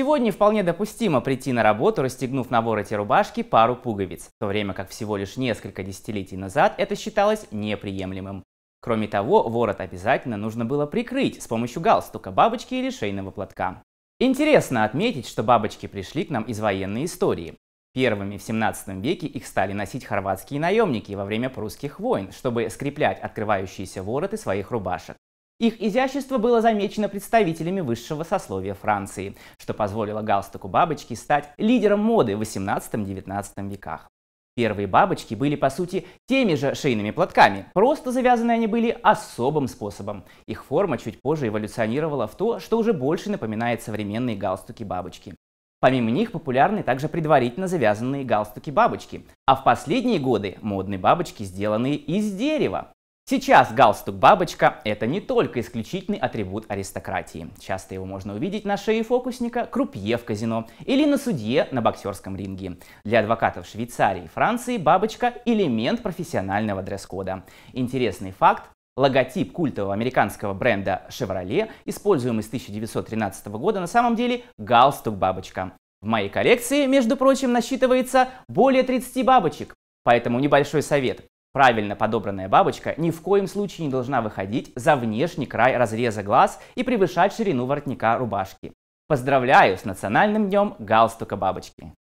Сегодня вполне допустимо прийти на работу, расстегнув на вороте рубашки пару пуговиц, в то время как всего лишь несколько десятилетий назад это считалось неприемлемым. Кроме того, ворот обязательно нужно было прикрыть с помощью галстука, бабочки или шейного платка. Интересно отметить, что бабочки пришли к нам из военной истории. Первыми в 17 веке их стали носить хорватские наемники во время прусских войн, чтобы скреплять открывающиеся вороты своих рубашек. Их изящество было замечено представителями высшего сословия Франции, что позволило галстуку бабочки стать лидером моды в 18-19 веках. Первые бабочки были, по сути, теми же шейными платками, просто завязаны они были особым способом. Их форма чуть позже эволюционировала в то, что уже больше напоминает современные галстуки бабочки. Помимо них популярны также предварительно завязанные галстуки бабочки, а в последние годы модные бабочки, сделаны из дерева. Сейчас галстук-бабочка – это не только исключительный атрибут аристократии. Часто его можно увидеть на шее фокусника, крупье в казино или на судье на боксерском ринге. Для адвокатов Швейцарии и Франции бабочка – элемент профессионального дресс-кода. Интересный факт Логотип культового американского бренда Chevrolet, используемый с 1913 года, на самом деле галстук-бабочка. В моей коллекции, между прочим, насчитывается более 30 бабочек, поэтому небольшой совет. Правильно подобранная бабочка ни в коем случае не должна выходить за внешний край разреза глаз и превышать ширину воротника рубашки. Поздравляю с Национальным днем галстука бабочки!